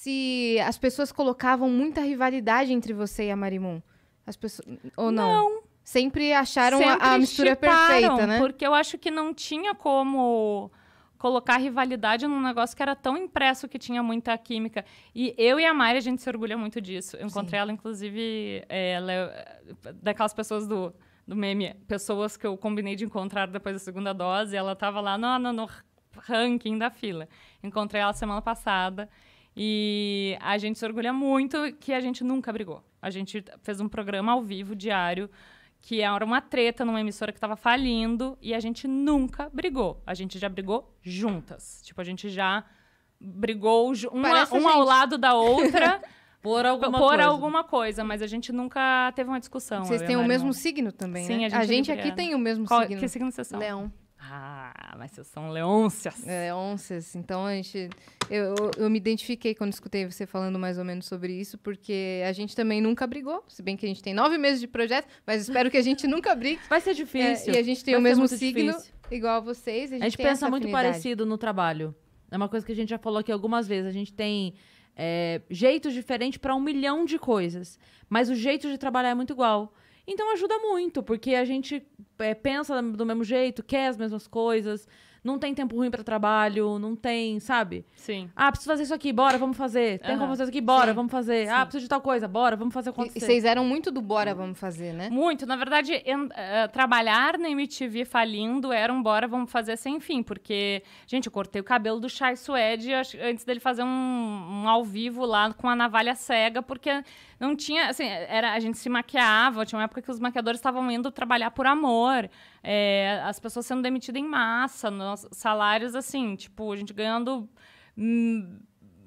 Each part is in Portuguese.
se as pessoas colocavam muita rivalidade entre você e a Marimun, As pessoas ou não? Não. Sempre acharam Sempre a, a mistura perfeita, né? Porque eu acho que não tinha como colocar rivalidade num negócio que era tão impresso que tinha muita química. E eu e a Mari, a gente se orgulha muito disso. Eu encontrei Sim. ela, inclusive, é, ela é, é daquelas pessoas do, do meme, pessoas que eu combinei de encontrar depois da segunda dose, ela estava lá no, no, no ranking da fila. Encontrei ela semana passada. E a gente se orgulha muito que a gente nunca brigou. A gente fez um programa ao vivo, diário, que era uma treta numa emissora que estava falindo e a gente nunca brigou. A gente já brigou juntas. Tipo, a gente já brigou uma, uma ao lado da outra. Por alguma, por coisa. alguma coisa, mas a gente nunca teve uma discussão. Vocês têm o mesmo signo também, Sim, né? A gente, a é gente aqui tem o mesmo Qual, signo. Que signo vocês são? Leão. Ah, mas vocês são leôncias. Leôncias. Então, a gente... Eu, eu me identifiquei quando escutei você falando mais ou menos sobre isso, porque a gente também nunca brigou, se bem que a gente tem nove meses de projeto, mas espero que a gente nunca brigue. Vai ser difícil. É, e a gente tem Vai o mesmo signo, difícil. igual a vocês. A gente, a gente pensa muito parecido no trabalho. É uma coisa que a gente já falou aqui algumas vezes. A gente tem é, jeitos diferentes para um milhão de coisas, mas o jeito de trabalhar é muito igual. Então ajuda muito, porque a gente é, pensa do mesmo jeito, quer as mesmas coisas, não tem tempo ruim para trabalho, não tem, sabe? Sim. Ah, preciso fazer isso aqui, bora, vamos fazer. Tem uhum. como fazer isso aqui, bora, Sim. vamos fazer. Ah, Sim. Ah, preciso de tal coisa, bora, vamos fazer acontecer. E vocês eram muito do bora, vamos fazer, né? Muito. Na verdade, em, uh, eh, trabalhar na MTV falindo era um bora, vamos fazer sem fim, porque, gente, eu cortei o cabelo do Chai Suede antes dele fazer um, um ao vivo lá com a navalha cega, porque não tinha, assim, era, a gente se maquiava, tinha uma época que os maquiadores estavam indo trabalhar por amor. É, as pessoas sendo demitidas em massa, nos, salários assim, tipo, a gente ganhando. Hum,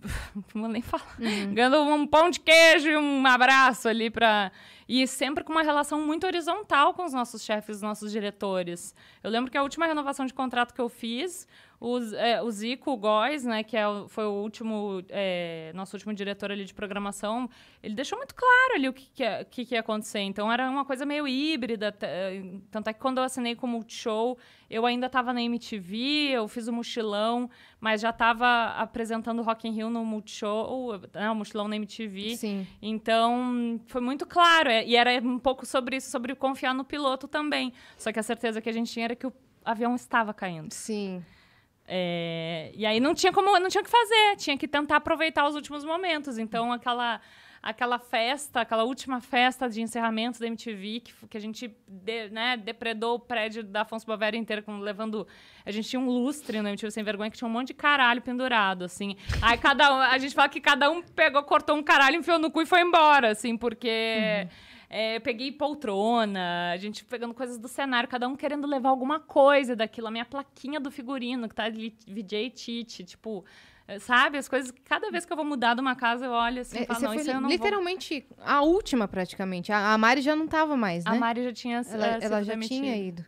não vou nem falar. Uhum. Ganhando um pão de queijo e um abraço ali para E sempre com uma relação muito horizontal com os nossos chefes, os nossos diretores. Eu lembro que a última renovação de contrato que eu fiz o, é, o Zico Góes, né, que é, foi o último, é, nosso último diretor ali de programação, ele deixou muito claro ali o que, que, é, que, que ia acontecer. Então, era uma coisa meio híbrida. É, tanto é que quando eu assinei com o Multishow, eu ainda estava na MTV, eu fiz o Mochilão, mas já estava apresentando Rock in Rio no Multishow, né, o Mochilão na MTV. Sim. Então, foi muito claro. É, e era um pouco sobre isso, sobre confiar no piloto também. Só que a certeza que a gente tinha era que o avião estava caindo. Sim. É, e aí não tinha como, não tinha o que fazer, tinha que tentar aproveitar os últimos momentos. Então aquela aquela festa, aquela última festa de encerramento da MTV, que, que a gente de, né, depredou o prédio da Afonso Bavera inteiro com, levando. A gente tinha um lustre na MTV Sem Vergonha que tinha um monte de caralho pendurado, assim. Aí cada um, a gente fala que cada um pegou, cortou um caralho, enfiou no cu e foi embora, assim, porque. Uhum. É, peguei poltrona, a gente pegando coisas do cenário, cada um querendo levar alguma coisa daquilo. A minha plaquinha do figurino, que tá ali, VJ Tite, tipo eh, sabe? As coisas, que cada vez que eu vou mudar de uma casa, eu olho assim, é, falo, não, isso eu não Literalmente, vou... a última praticamente. A, a, Mari já não tava mais, né? A Mari já tinha Ela, eh, ela já tinha ido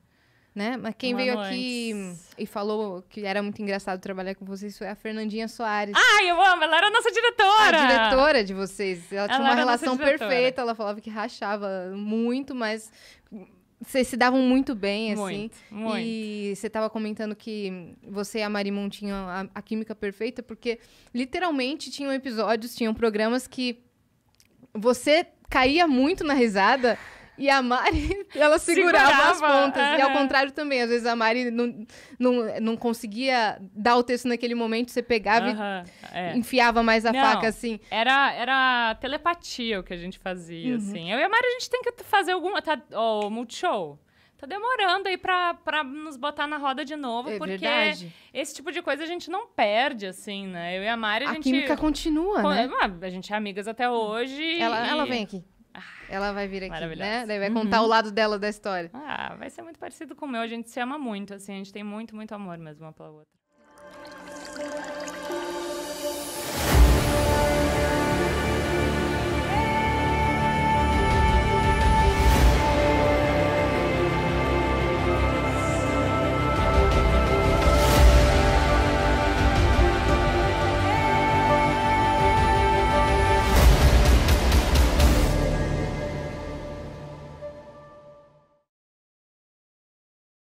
né? Mas quem um veio aqui antes. e falou que era muito engraçado trabalhar com vocês foi a Fernandinha Soares. Ai, eu amo! Ela era a nossa diretora! A diretora de vocês. Ela, ela tinha uma relação perfeita, ela falava que rachava muito, mas vocês se davam muito bem, assim. Muito, muito. E você estava comentando que você e a Marimon tinham a, a química perfeita, porque literalmente tinham episódios, tinham programas que você caía muito na risada e a Mari, ela segurava, segurava as pontas. Uhum. E ao contrário também, às vezes a Mari não, não, não conseguia dar o texto naquele momento, você pegava uhum. e é. enfiava mais a não, faca, assim. Era, era telepatia o que a gente fazia, uhum. assim. Eu e a Mari, a gente tem que fazer alguma... Tá, ó, oh, multishow tá demorando aí pra, pra nos botar na roda de novo, é porque verdade. esse tipo de coisa a gente não perde, assim, né? Eu e a Mari, a, a gente... química continua, né? Ah, a gente é amigas até hoje. Ela, e... ela vem aqui. Ah, ela vai vir aqui, né? Daí vai uhum. contar uhum. o lado dela da história. Ah, vai ser muito parecido com o meu. A gente se ama muito, assim. A gente tem muito, muito amor mesmo uma pela outra.